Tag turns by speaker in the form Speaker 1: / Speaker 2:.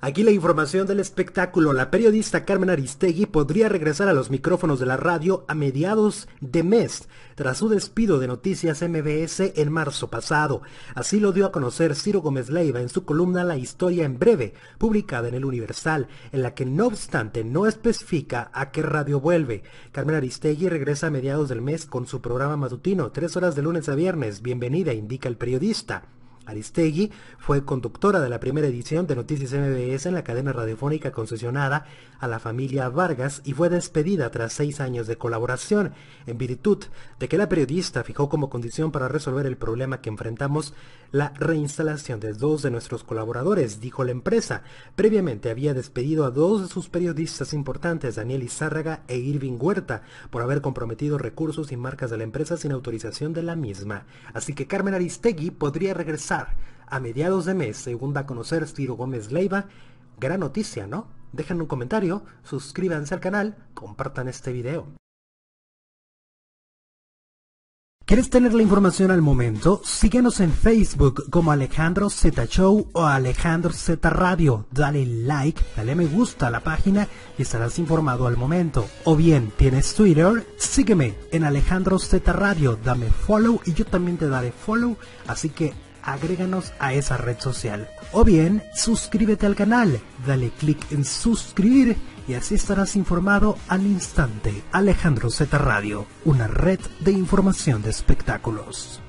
Speaker 1: Aquí la información del espectáculo. La periodista Carmen Aristegui podría regresar a los micrófonos de la radio a mediados de mes, tras su despido de Noticias MBS en marzo pasado. Así lo dio a conocer Ciro Gómez Leiva en su columna La Historia en Breve, publicada en el Universal, en la que no obstante no especifica a qué radio vuelve. Carmen Aristegui regresa a mediados del mes con su programa matutino, tres horas de lunes a viernes. Bienvenida, indica el periodista. Aristegui fue conductora de la primera edición de Noticias MBS en la cadena radiofónica concesionada a la familia Vargas y fue despedida tras seis años de colaboración en virtud de que la periodista fijó como condición para resolver el problema que enfrentamos la reinstalación de dos de nuestros colaboradores, dijo la empresa. Previamente había despedido a dos de sus periodistas importantes, Daniel Izárraga e Irving Huerta, por haber comprometido recursos y marcas de la empresa sin autorización de la misma. Así que Carmen Aristegui podría regresar a mediados de mes, según a conocer Ciro Gómez Leiva. Gran noticia, ¿no? Dejen un comentario, suscríbanse al canal, compartan este video.
Speaker 2: ¿Quieres tener la información al momento?
Speaker 1: Síguenos en Facebook como Alejandro Z Show o Alejandro Z Radio. Dale like, dale me gusta a la página y estarás informado al momento. O bien, ¿tienes Twitter? Sígueme en Alejandro Z Radio, dame follow y yo también te daré follow. Así que agréganos a esa red social. O bien, suscríbete al canal, dale clic en suscribir y así estarás informado al instante. Alejandro Z Radio, una red de información de espectáculos.